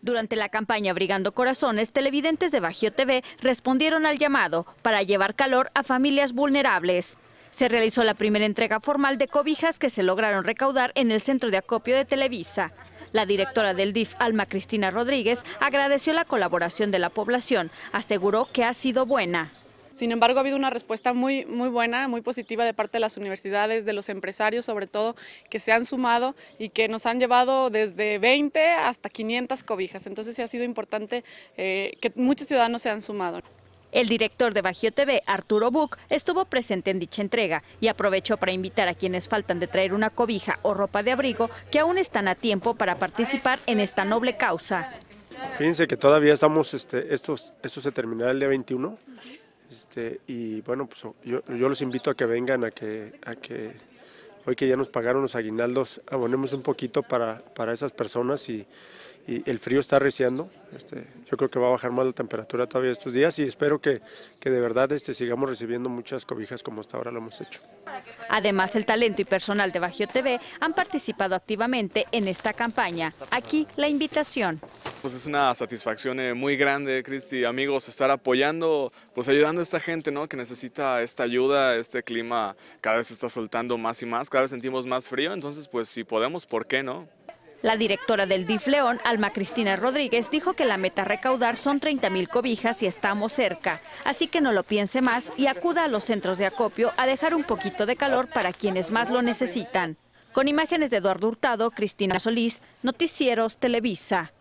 Durante la campaña Brigando Corazones, televidentes de Bajío TV respondieron al llamado para llevar calor a familias vulnerables. Se realizó la primera entrega formal de cobijas que se lograron recaudar en el centro de acopio de Televisa. La directora del DIF, Alma Cristina Rodríguez, agradeció la colaboración de la población. Aseguró que ha sido buena. Sin embargo, ha habido una respuesta muy, muy buena, muy positiva de parte de las universidades, de los empresarios sobre todo, que se han sumado y que nos han llevado desde 20 hasta 500 cobijas. Entonces ha sido importante eh, que muchos ciudadanos se han sumado. El director de Bajío TV, Arturo Buc, estuvo presente en dicha entrega y aprovechó para invitar a quienes faltan de traer una cobija o ropa de abrigo que aún están a tiempo para participar en esta noble causa. Fíjense que todavía estamos, este, esto se terminará el día 21 este, y bueno, pues yo, los invito a que vengan, a que, a que hoy que ya nos pagaron los aguinaldos, abonemos un poquito para, para esas personas y y el frío está arreciando. Este, yo creo que va a bajar más la temperatura todavía estos días y espero que, de verdad este, sigamos recibiendo muchas cobijas como hasta ahora lo hemos hecho. Además, el talento y personal de Bajío TV han participado activamente en esta campaña. Aquí la invitación. Pues es una satisfacción eh, muy grande, Cristi, amigos, estar apoyando, pues ayudando a esta gente ¿no? que necesita esta ayuda, este clima cada vez se está soltando más y más, cada vez sentimos más frío, entonces pues si podemos, ¿por qué no? La directora del DIF León, Alma Cristina Rodríguez, dijo que la meta a recaudar son 30.000 cobijas y estamos cerca, así que no lo piense más y acuda a los centros de acopio a dejar un poquito de calor para quienes más lo necesitan. Con imágenes de Eduardo Hurtado, Cristina Solís, Noticieros Televisa.